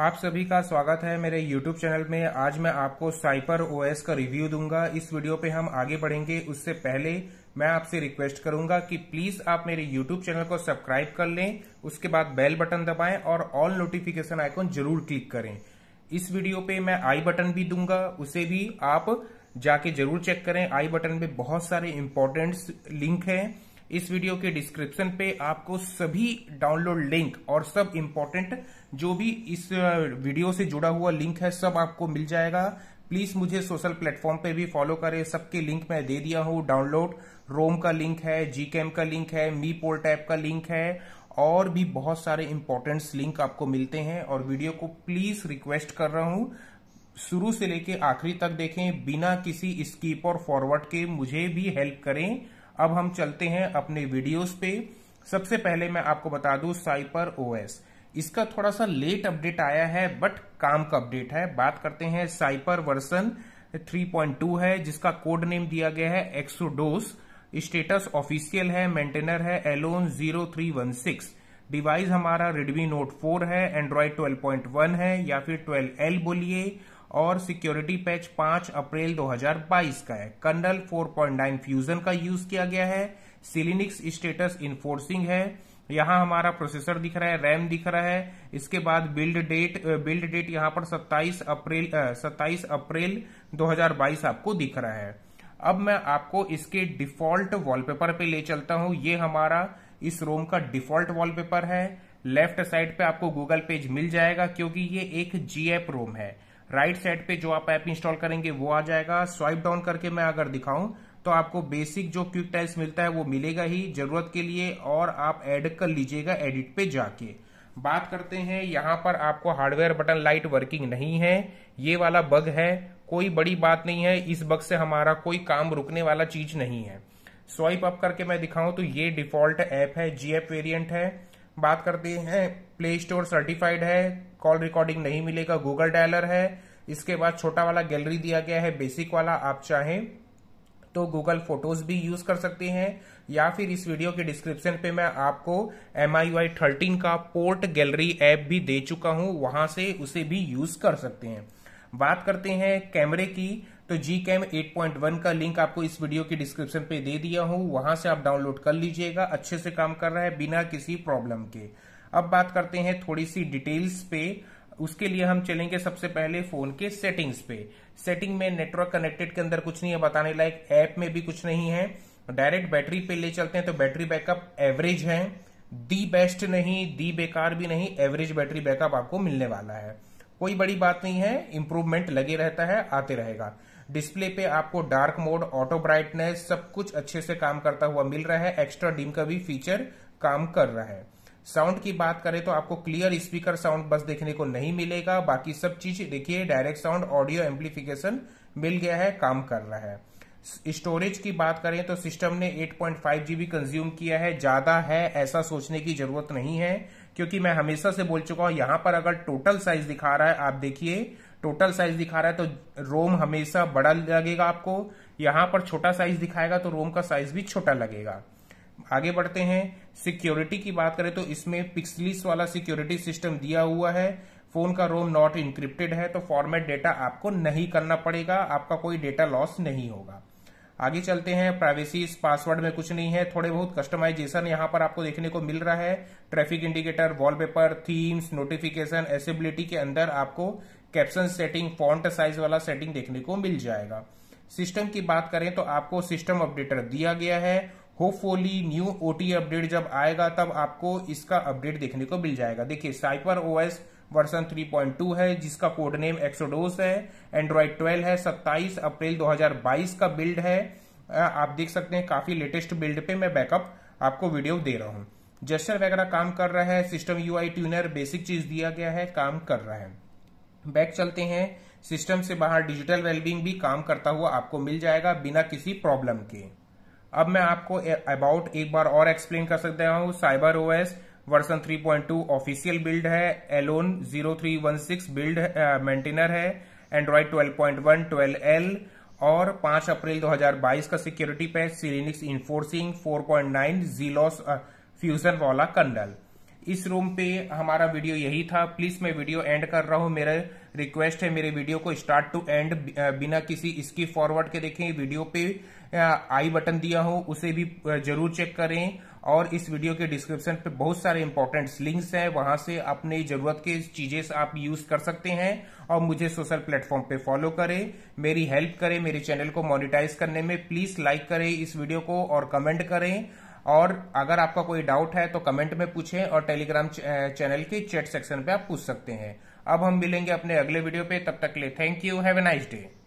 आप सभी का स्वागत है मेरे YouTube चैनल में आज मैं आपको साइपर ओएस का रिव्यू दूंगा इस वीडियो पे हम आगे बढ़ेंगे उससे पहले मैं आपसे रिक्वेस्ट करूंगा कि प्लीज आप मेरे YouTube चैनल को सब्सक्राइब कर लें उसके बाद बेल बटन दबाएं और ऑल नोटिफिकेशन आइकॉन जरूर क्लिक करें इस वीडियो पे मैं आई बटन भी दूंगा उसे भी आप जाके जरूर चेक करें आई बटन पे बहुत सारे इंपॉर्टेंट लिंक है इस वीडियो के डिस्क्रिप्शन पे आपको सभी डाउनलोड लिंक और सब इम्पोर्टेंट जो भी इस वीडियो से जुड़ा हुआ लिंक है सब आपको मिल जाएगा प्लीज मुझे सोशल प्लेटफॉर्म पे भी फॉलो करें सबके लिंक मैं दे दिया हूँ डाउनलोड रोम का लिंक है कैम का लिंक है मी पोल टैप का लिंक है और भी बहुत सारे इंपॉर्टेंट्स लिंक आपको मिलते हैं और वीडियो को प्लीज रिक्वेस्ट कर रहा हूँ शुरू से लेके आखिरी तक देखें बिना किसी स्कीप और फॉरवर्ड के मुझे भी हेल्प करें अब हम चलते हैं अपने वीडियोस पे सबसे पहले मैं आपको बता दूं साइपर ओएस इसका थोड़ा सा लेट अपडेट आया है बट काम का अपडेट है बात करते हैं साइपर वर्सन 3.2 है जिसका कोड नेम दिया गया है एक्सोडोस स्टेटस ऑफिशियल है मेंटेनर है एलोन 0316 डिवाइस हमारा रेडमी नोट 4 है एंड्रॉयड 12.1 है या फिर 12L बोलिए और सिक्योरिटी पैच 5 अप्रैल 2022 का है कर्नल 4.9 फ्यूजन का यूज किया गया है सिलिनिक्स स्टेटस इन्फोर्सिंग है यहाँ हमारा प्रोसेसर दिख रहा है रैम दिख रहा है इसके बाद बिल्ड डेट बिल्ड डेट यहाँ पर 27 अप्रैल 27 अप्रैल 2022 आपको दिख रहा है अब मैं आपको इसके डिफॉल्ट वॉलपेपर पे ले चलता हूं ये हमारा इस रोम का डिफॉल्ट वॉलपेपर है लेफ्ट साइड पे आपको गूगल पेज मिल जाएगा क्योंकि ये एक जी एप रोम है राइट right साइड पे जो आप ऐप इंस्टॉल करेंगे वो आ जाएगा स्वाइप डाउन करके मैं अगर दिखाऊं तो आपको बेसिक जो क्विक टाइल्स मिलता है वो मिलेगा ही जरूरत के लिए और आप ऐड कर लीजिएगा एडिट पे जाके बात करते हैं यहाँ पर आपको हार्डवेयर बटन लाइट वर्किंग नहीं है ये वाला बग है कोई बड़ी बात नहीं है इस बग से हमारा कोई काम रुकने वाला चीज नहीं है स्वाइप अप करके मैं दिखाऊं तो ये डिफॉल्ट ऐप है जी एप वेरियंट है बात करते हैं प्ले स्टोर सर्टिफाइड है कॉल रिकॉर्डिंग नहीं मिलेगा गूगल डायलर है इसके बाद छोटा वाला गैलरी दिया गया है बेसिक वाला आप चाहें तो गूगल फोटोज भी यूज कर सकते हैं या फिर इस वीडियो के डिस्क्रिप्शन पे मैं आपको एम आई वाई थर्टीन का पोर्ट गैलरी ऐप भी दे चुका हूं वहां से उसे भी यूज कर सकते हैं बात करते हैं कैमरे की तो G cam eight point one का लिंक आपको इस वीडियो के डिस्क्रिप्शन पे दे दिया हूं वहां से आप डाउनलोड कर लीजिएगा अच्छे से काम कर रहा है बिना किसी प्रॉब्लम के अब बात करते हैं थोड़ी सी डिटेल्स पे उसके लिए हम चलेंगे सबसे पहले फोन के सेटिंग्स पे सेटिंग में नेटवर्क कनेक्टेड के अंदर कुछ नहीं है बताने लायक ऐप में भी कुछ नहीं है डायरेक्ट बैटरी पे ले चलते हैं तो बैटरी बैकअप एवरेज है दी बेस्ट नहीं दी बेकार भी नहीं एवरेज बैटरी बैकअप आपको मिलने वाला है कोई बड़ी बात नहीं है इंप्रूवमेंट लगे रहता है आते रहेगा डिस्प्ले पे आपको डार्क मोड ऑटो ब्राइटनेस सब कुछ अच्छे से काम करता हुआ मिल रहा है एक्स्ट्रा डिम का भी फीचर काम कर रहा है साउंड की बात करें तो आपको क्लियर स्पीकर साउंड बस देखने को नहीं मिलेगा बाकी सब चीज देखिए डायरेक्ट साउंड ऑडियो एम्पलीफिकेशन मिल गया है काम कर रहा है स्टोरेज की बात करें तो सिस्टम ने 8.5 जीबी कंज्यूम किया है ज्यादा है ऐसा सोचने की जरूरत नहीं है क्योंकि मैं हमेशा से बोल चुका हूं यहां पर अगर टोटल साइज दिखा रहा है आप देखिए टोटल साइज दिखा रहा है तो रोम हमेशा बड़ा लगेगा आपको यहां पर छोटा साइज दिखाएगा तो रोम का साइज भी छोटा लगेगा आगे बढ़ते हैं सिक्योरिटी की बात करें तो इसमें पिक्सलिस वाला सिक्योरिटी सिस्टम दिया हुआ है फोन का रोम नॉट इंक्रिप्टेड है तो फॉर्मेट डेटा आपको नहीं करना पड़ेगा आपका कोई डेटा लॉस नहीं होगा आगे चलते हैं प्राइवेसी इस पासवर्ड में कुछ नहीं है थोड़े बहुत कस्टमाइजेशन यहाँ पर आपको देखने को मिल रहा है traffic indicator wallpaper themes notification accessibility के अंदर आपको कैप्शन सेटिंग फॉन्ट साइज वाला सेटिंग देखने को मिल जाएगा सिस्टम की बात करें तो आपको सिस्टम अपडेटर दिया गया है होपफुली न्यू ओटी अपडेट जब आएगा तब आपको इसका अपडेट देखने को मिल जाएगा देखिए साइपर ओएस वर्सन 3.2 है जिसका कोड नेम एक्सोडोस है एंड्रॉयड 12 है 27 अप्रैल 2022 का बिल्ड है आप देख सकते हैं काफी लेटेस्ट बिल्ड पे मैं बैकअप आपको वीडियो दे रहा हूँ जेस्टर वगैरह काम कर रहा है सिस्टम यूआई ट्यूनर बेसिक चीज दिया गया है काम कर रहा है बैक चलते हैं सिस्टम से बाहर डिजिटल वेलबिंग भी काम करता हुआ आपको मिल जाएगा बिना किसी प्रॉब्लम के अब मैं आपको अबाउट एक बार और एक्सप्लेन कर सकता हूँ cyber S version 3.2 official build है एलोन 0316 बिल्ड मेंटेनर है एंड्रॉयड 12.1 12L और 5 अप्रैल 2022 का सिक्योरिटी पैच सिलिनिक्स इन्फोर्सिंग 4.9 जीलॉस फ्यूजन वाला कंडल इस रूम पे हमारा वीडियो यही था प्लीज मैं वीडियो एंड कर रहा हूँ मेरा रिक्वेस्ट है मेरे वीडियो को स्टार्ट टू एंड बिना किसी इसकी फॉरवर्ड के देखें वीडियो पे आई बटन दिया हो उसे भी जरूर चेक करें और इस वीडियो के डिस्क्रिप्शन पे बहुत सारे इंपॉर्टेंट लिंक्स हैं वहां से अपने जरूरत के चीजें आप यूज कर सकते हैं और मुझे सोशल प्लेटफॉर्म पे फॉलो करें मेरी हेल्प करें मेरे चैनल को मोनिटाइज करने में प्लीज लाइक करें इस वीडियो को और कमेंट करें और अगर आपका कोई डाउट है तो कमेंट में पूछें और टेलीग्राम चैनल की चैट सेक्शन पे आप पूछ सकते हैं अब हम मिलेंगे अपने अगले वीडियो पे तब तक ले thank you have a nice day